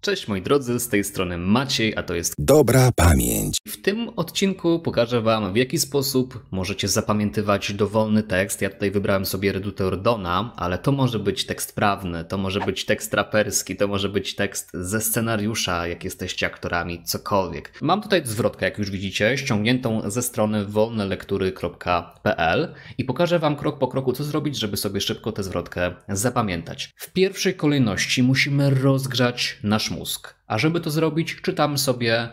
Cześć moi drodzy, z tej strony Maciej, a to jest Dobra Pamięć. W tym odcinku pokażę Wam, w jaki sposób możecie zapamiętywać dowolny tekst. Ja tutaj wybrałem sobie Redutor Dona, ale to może być tekst prawny, to może być tekst raperski, to może być tekst ze scenariusza, jak jesteście aktorami, cokolwiek. Mam tutaj zwrotkę, jak już widzicie, ściągniętą ze strony wolnelektury.pl i pokażę Wam krok po kroku, co zrobić, żeby sobie szybko tę zwrotkę zapamiętać. W pierwszej kolejności musimy rozgrzać nasz nasz mózg. A żeby to zrobić, czytamy sobie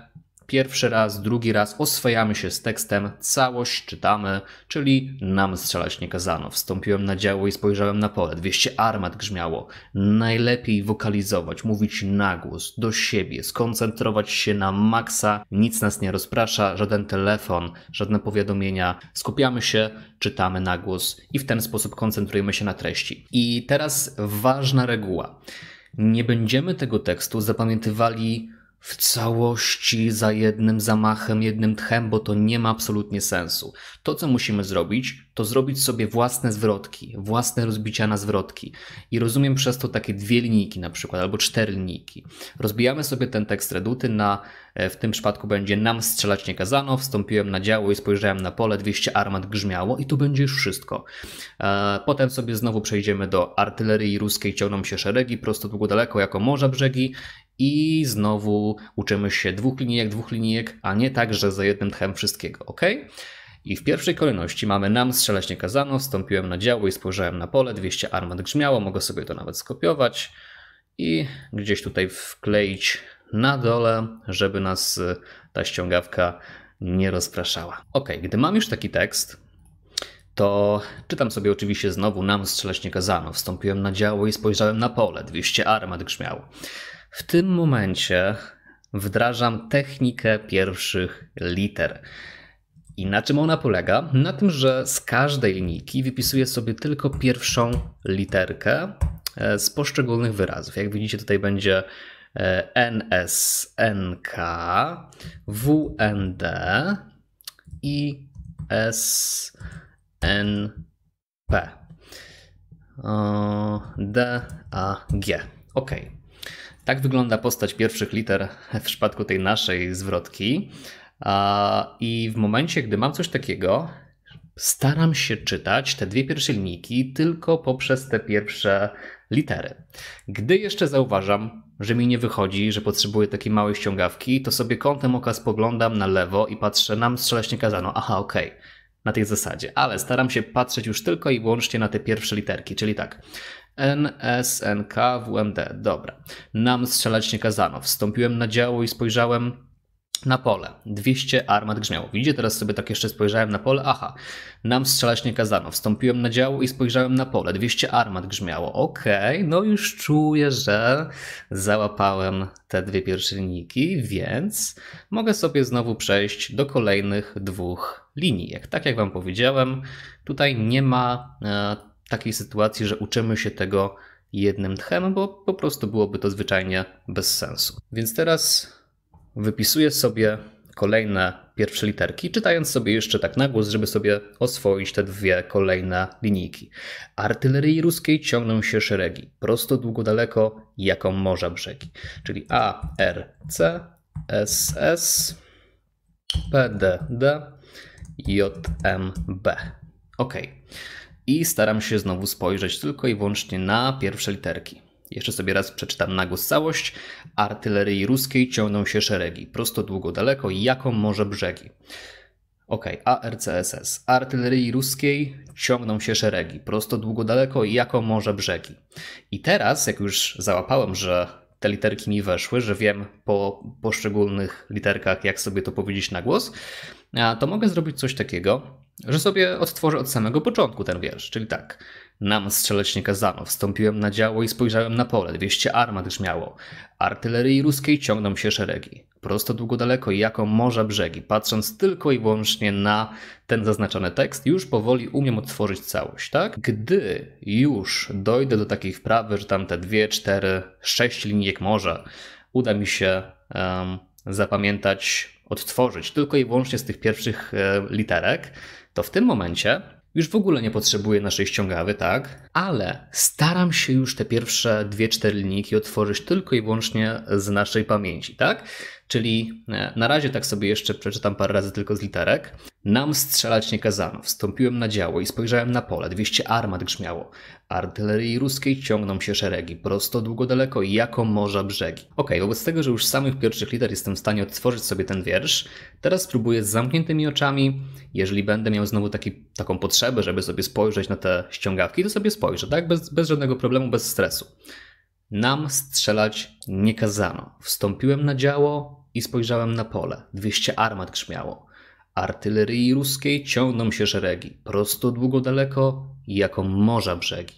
pierwszy raz, drugi raz, oswajamy się z tekstem, całość czytamy, czyli nam strzelać nie kazano. Wstąpiłem na działo i spojrzałem na pole. 200 armat grzmiało. Najlepiej wokalizować, mówić na głos, do siebie, skoncentrować się na maksa, nic nas nie rozprasza, żaden telefon, żadne powiadomienia. Skupiamy się, czytamy na głos i w ten sposób koncentrujemy się na treści. I teraz ważna reguła nie będziemy tego tekstu zapamiętywali w całości za jednym zamachem, jednym tchem, bo to nie ma absolutnie sensu. To, co musimy zrobić, to zrobić sobie własne zwrotki, własne rozbicia na zwrotki. I rozumiem przez to takie dwie linijki na przykład, albo cztery linijki. Rozbijamy sobie ten tekst reduty na, e, w tym przypadku będzie nam strzelać nie kazano, wstąpiłem na działo i spojrzałem na pole, 200 armat grzmiało i to będzie już wszystko. E, potem sobie znowu przejdziemy do artylerii ruskiej, ciągną się szeregi, prosto długo daleko jako morza brzegi i znowu uczymy się dwóch linijek, dwóch linijek, a nie tak, że za jednym tchem wszystkiego, ok? I w pierwszej kolejności mamy nam strzelaśnie kazano, wstąpiłem na działo i spojrzałem na pole, 200 armat grzmiało, mogę sobie to nawet skopiować i gdzieś tutaj wkleić na dole, żeby nas y, ta ściągawka nie rozpraszała. Ok, gdy mam już taki tekst, to czytam sobie oczywiście znowu nam strzelaśnie kazano, wstąpiłem na działo i spojrzałem na pole, 200 armat grzmiało. W tym momencie wdrażam technikę pierwszych liter. I na czym ona polega? Na tym, że z każdej linijki wypisuję sobie tylko pierwszą literkę e, z poszczególnych wyrazów. Jak widzicie, tutaj będzie e, NSNK, WND i SNP. G. OK. Tak wygląda postać pierwszych liter w przypadku tej naszej zwrotki. I w momencie, gdy mam coś takiego, staram się czytać te dwie pierwsze linijki tylko poprzez te pierwsze litery. Gdy jeszcze zauważam, że mi nie wychodzi, że potrzebuję takiej małej ściągawki, to sobie kątem oka spoglądam na lewo i patrzę, nam strzelać nie kazano. Aha, okej. Okay. Na tej zasadzie, ale staram się patrzeć już tylko i wyłącznie na te pierwsze literki, czyli tak. NSNK WMD. Dobra. Nam strzelać nie kazano. Wstąpiłem na działo i spojrzałem na pole. 200 armat grzmiało. Widzicie, teraz sobie tak jeszcze spojrzałem na pole. Aha, nam strzelać nie kazano. Wstąpiłem na działo i spojrzałem na pole. 200 armat grzmiało. Okej, okay, no już czuję, że załapałem te dwie pierwsze linijki, więc mogę sobie znowu przejść do kolejnych dwóch linijek. Tak jak Wam powiedziałem, tutaj nie ma e, takiej sytuacji, że uczymy się tego jednym tchem, bo po prostu byłoby to zwyczajnie bez sensu. Więc teraz wypisuję sobie kolejne pierwsze literki, czytając sobie jeszcze tak na głos, żeby sobie oswoić te dwie kolejne linijki. Artylerii ruskiej ciągną się szeregi, prosto długo daleko, jaką morza brzegi. Czyli A, R, C, S, S, P, D, D, J, M, B. Okej. Okay i staram się znowu spojrzeć tylko i wyłącznie na pierwsze literki. Jeszcze sobie raz przeczytam na głos całość. Artylerii ruskiej ciągną się szeregi, prosto długo daleko, jako morze brzegi. Ok, ARCSS. Artylerii ruskiej ciągną się szeregi, prosto długo daleko, jako morze brzegi. I teraz, jak już załapałem, że te literki mi weszły, że wiem po poszczególnych literkach, jak sobie to powiedzieć na głos, to mogę zrobić coś takiego, że sobie odtworzę od samego początku ten wiersz, czyli tak. Nam strzeleć nie kazano, wstąpiłem na działo i spojrzałem na pole, 200 armat już miało. Artylerii ruskiej ciągną się szeregi, prosto długo daleko i jako morza brzegi. Patrząc tylko i wyłącznie na ten zaznaczony tekst, już powoli umiem odtworzyć całość, tak? Gdy już dojdę do takiej wprawy, że tam te 2, 4, 6 linijek morza uda mi się um, zapamiętać, odtworzyć tylko i wyłącznie z tych pierwszych e, literek, to w tym momencie już w ogóle nie potrzebuję naszej ściągawy, tak? Ale staram się już te pierwsze 2-4 linijki otworzyć tylko i wyłącznie z naszej pamięci, tak? Czyli e, na razie tak sobie jeszcze przeczytam parę razy tylko z literek. Nam strzelać nie kazano. Wstąpiłem na działo i spojrzałem na pole. 200 armat grzmiało. Artylerii ruskiej ciągną się szeregi. Prosto, długo, daleko i jako morza brzegi. Ok, wobec tego, że już z samych pierwszych liter jestem w stanie odtworzyć sobie ten wiersz, teraz spróbuję z zamkniętymi oczami. Jeżeli będę miał znowu taki, taką potrzebę, żeby sobie spojrzeć na te ściągawki, to sobie spojrzę, tak? Bez, bez żadnego problemu, bez stresu. Nam strzelać nie kazano. Wstąpiłem na działo i spojrzałem na pole. Dwieście armat grzmiało. Artylerii ruskiej ciągną się szeregi, prosto długo daleko, jako morza brzegi.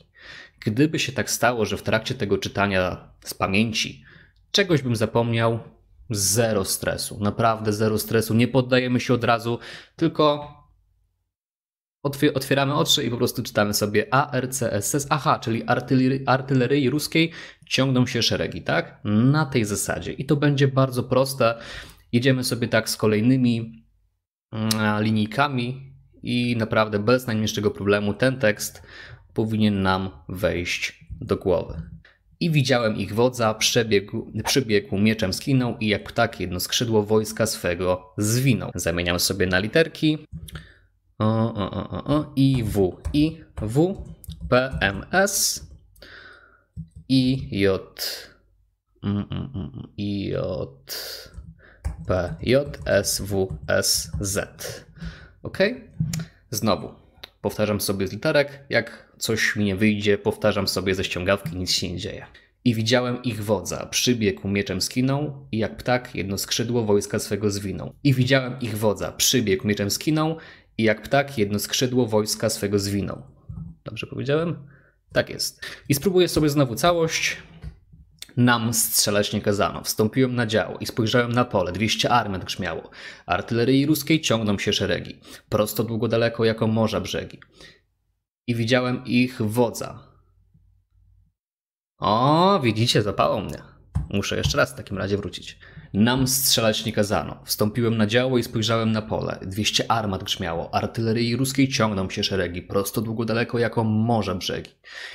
Gdyby się tak stało, że w trakcie tego czytania z pamięci czegoś bym zapomniał, zero stresu, naprawdę zero stresu. Nie poddajemy się od razu, tylko otwieramy oczy i po prostu czytamy sobie ARCSS. Aha, czyli artylerii, artylerii ruskiej ciągną się szeregi, tak? Na tej zasadzie. I to będzie bardzo proste. Jedziemy sobie tak z kolejnymi mm, linijkami i naprawdę bez najmniejszego problemu ten tekst powinien nam wejść do głowy. I widziałem ich wodza, przebiegł, przybiegł mieczem sklinął i jak ptak jedno skrzydło wojska swego zwinął. Zamieniam sobie na literki o, o, o, o, i W, i W, P, M, S, I, J, mm, mm, mm, I, J, P, J, S, W, S, Z. Ok? Znowu, powtarzam sobie z literek, jak coś mi nie wyjdzie, powtarzam sobie ze ściągawki, nic się nie dzieje. I widziałem ich wodza, przybiegł mieczem skinął i jak ptak jedno skrzydło wojska swego zwinął. I widziałem ich wodza, przybiegł mieczem skinął i jak ptak jedno skrzydło wojska swego zwinął. Dobrze powiedziałem? Tak jest. I spróbuję sobie znowu całość. Nam strzelać nie kazano. Wstąpiłem na działo i spojrzałem na pole. 200 armat grzmiało. Artylerii ruskiej ciągną się szeregi. Prosto długo daleko jako morza brzegi. I widziałem ich wodza. O, widzicie, zapało mnie. Muszę jeszcze raz w takim razie wrócić. Nam strzelać nie kazano. Wstąpiłem na działo i spojrzałem na pole. Dwieście armat grzmiało, artylerii ruskiej ciągną się szeregi, prosto długo daleko jako morze brzegi.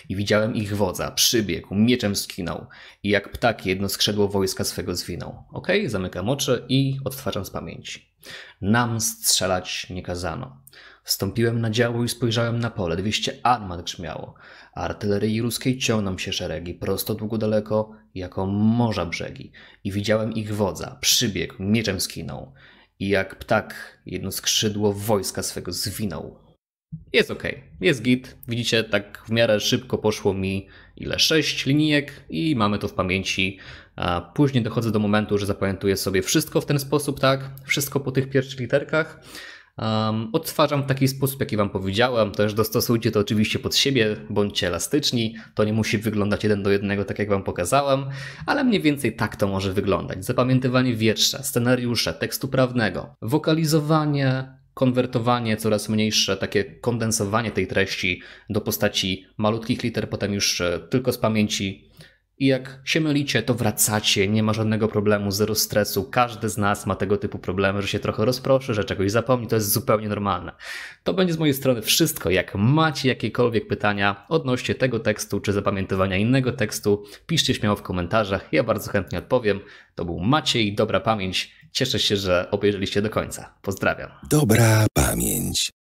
I widziałem ich wodza, przybiegł, mieczem skinął i jak ptak jedno skrzydło wojska swego zwinął. Okej, okay, zamykam oczy i odtwarzam z pamięci. Nam strzelać nie kazano. Wstąpiłem na działo i spojrzałem na pole. Dwieście armat grzmiało. Artylerii ruskiej ciągnął się szeregi, prosto długo daleko, jako morza brzegi. I widziałem ich wodza. Przybiegł, mieczem skinął. I jak ptak jedno skrzydło wojska swego zwinął. Jest ok, jest git. Widzicie, tak w miarę szybko poszło mi ile? sześć linijek i mamy to w pamięci. A później dochodzę do momentu, że zapamiętuję sobie wszystko w ten sposób, tak? Wszystko po tych pierwszych literkach. Um, odtwarzam w taki sposób, jaki Wam powiedziałem. Też dostosujcie to oczywiście pod siebie, bądźcie elastyczni. To nie musi wyglądać jeden do jednego, tak jak Wam pokazałem, ale mniej więcej tak to może wyglądać. Zapamiętywanie wiersza, scenariusza, tekstu prawnego, wokalizowanie, konwertowanie, coraz mniejsze takie kondensowanie tej treści do postaci malutkich liter, potem już e, tylko z pamięci i jak się mylicie, to wracacie, nie ma żadnego problemu, zero stresu. Każdy z nas ma tego typu problemy, że się trochę rozproszy, że czegoś zapomni, to jest zupełnie normalne. To będzie z mojej strony wszystko. Jak macie jakiekolwiek pytania odnośnie tego tekstu czy zapamiętywania innego tekstu, piszcie śmiało w komentarzach, ja bardzo chętnie odpowiem. To był Maciej, dobra pamięć. Cieszę się, że obejrzeliście do końca. Pozdrawiam. Dobra pamięć.